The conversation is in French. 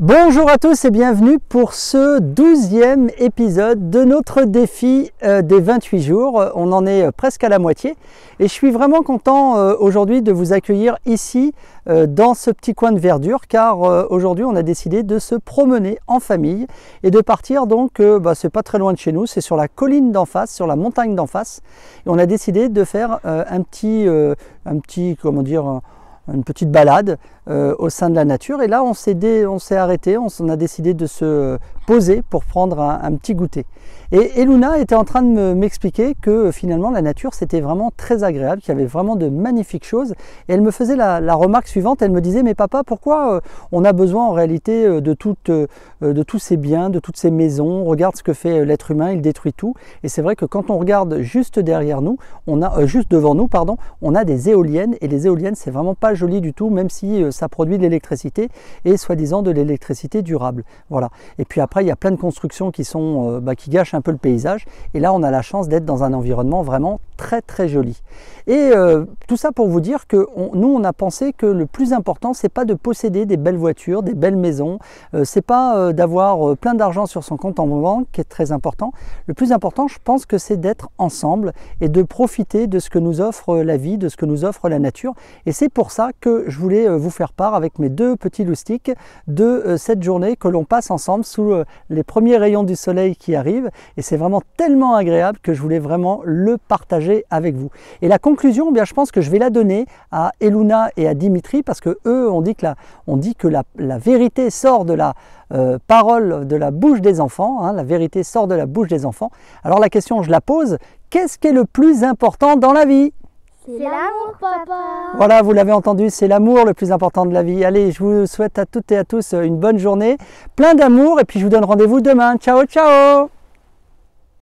Bonjour à tous et bienvenue pour ce douzième épisode de notre défi euh, des 28 jours. Euh, on en est euh, presque à la moitié et je suis vraiment content aujourd'hui de vous accueillir ici dans ce petit coin de verdure car aujourd'hui on a décidé de se promener en famille et de partir donc, bah, c'est pas très loin de chez nous, c'est sur la colline d'en face, sur la montagne d'en face et on a décidé de faire un petit, un petit, comment dire, une petite balade euh, au sein de la nature. Et là, on s'est, arrêté, on a décidé de se poser pour prendre un, petit goûter. Et Eluna était en train de m'expliquer que euh, finalement la nature c'était vraiment très agréable, qu'il y avait vraiment de magnifiques choses. Et elle me faisait la, remarque suivante, elle me disait mais papa pourquoi euh, on a besoin en réalité euh, de, toutes, de tous ces biens, de toutes ces maisons, regarde ce que fait l'être humain, il détruit tout. Et c'est vrai que quand on regarde juste derrière nous, on a, juste devant nous, pardon, on a des éoliennes et les éoliennes c'est vraiment pas joli du tout même si ça produit de l'électricité et soi-disant de l'électricité durable. Voilà. Et puis après il y a plein de constructions qui, sont, euh, bah, qui gâchent un peu le paysage. Et là, on a la chance d'être dans un environnement vraiment très très joli. Et euh, tout ça pour vous dire que nous on a pensé que le plus important c'est pas de posséder des belles voitures, des belles maisons, euh, c'est pas euh, d'avoir plein d'argent sur son compte en banque qui est très important. Le plus important je pense que c'est d'être ensemble et de profiter de ce que nous offre la vie, de ce que nous offre la nature. Et c'est pour ça que je voulais vous faire part avec mes deux petits loustiques de cette journée que l'on passe ensemble sous les premiers rayons du soleil qui arrivent. Et c'est vraiment tellement agréable que je voulais vraiment le partager avec vous. Et la conclusion, eh bien, je pense que je vais la donner à Eluna et à Dimitri parce que eux, on dit que la, on dit que la, vérité sort de la euh, parole, de la bouche des enfants. Hein, la vérité sort de la bouche des enfants. Alors la question, je la pose qu'est-ce qui est le plus important dans la vie c'est l'amour, papa. Voilà, vous l'avez entendu, c'est l'amour le plus important de la vie. Allez, je vous souhaite à toutes et à tous euh, une bonne journée, plein d'amour, et puis je vous donne rendez-vous demain. Ciao, ciao